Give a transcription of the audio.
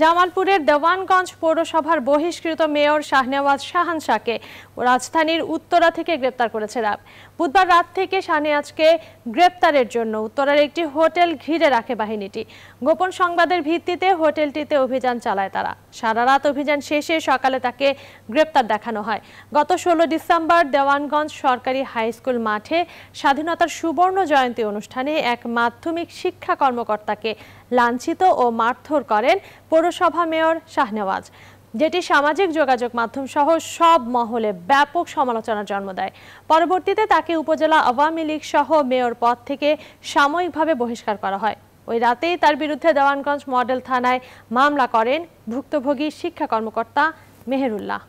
জামালপুরের দেওয়ানগঞ্জ পৌরসভার বহিষ্কৃত মেয়র শাহনেওয়াজ শাহান শাহকে রাজধানীর উত্তরা থেকে গ্রেপ্তার করেছে র্যাব বুধবার রাত থেকে শাহনেওয়াজকে গ্রেপ্তারের জন্য উত্তরার একটি হোটেল ঘিরে রাখে বাহিনীটি গোপন সংবাদের ভিত্তিতে হোটেলটিতে অভিযান চালায় তারা সারা রাত অভিযান শেষে সকালে তাকে গ্রেপ্তার দেখানো হয় গত ষোলো ডিসেম্বর দেওয়ানগঞ্জ সরকারি হাই স্কুল মাঠে স্বাধীনতার সুবর্ণ জয়ন্তী অনুষ্ঠানে এক মাধ্যমিক শিক্ষা কর্মকর্তাকে লাঞ্ছিত ও মারধর করেন পৌর পৌরসভা মেয়র শাহনেওয়াজ যেটি সামাজিক যোগাযোগ মাধ্যম সহ সব মহলে ব্যাপক সমালোচনার জন্ম দেয় পরবর্তীতে তাকে উপজেলা আওয়ামী লীগ সহ মেয়র পদ থেকে সাময়িকভাবে বহিষ্কার করা হয় ওই রাতেই তার বিরুদ্ধে দেওয়ানগঞ্জ মডেল থানায় মামলা করেন ভুক্তভোগী শিক্ষা কর্মকর্তা মেহেরুল্লাহ